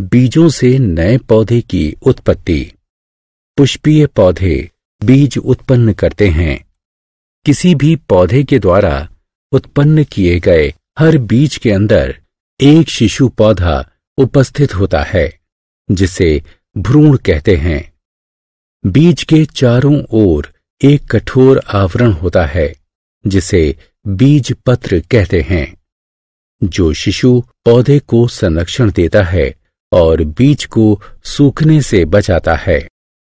बीजों से नए पौधे की उत्पत्ति पुष्पीय पौधे बीज उत्पन्न करते हैं किसी भी पौधे के द्वारा उत्पन्न किए गए हर बीज के अंदर एक शिशु पौधा उपस्थित होता है जिसे भ्रूण कहते हैं बीज के चारों ओर एक कठोर आवरण होता है जिसे बीज पत्र कहते हैं जो शिशु पौधे को संरक्षण देता है और बीज को सूखने से बचाता है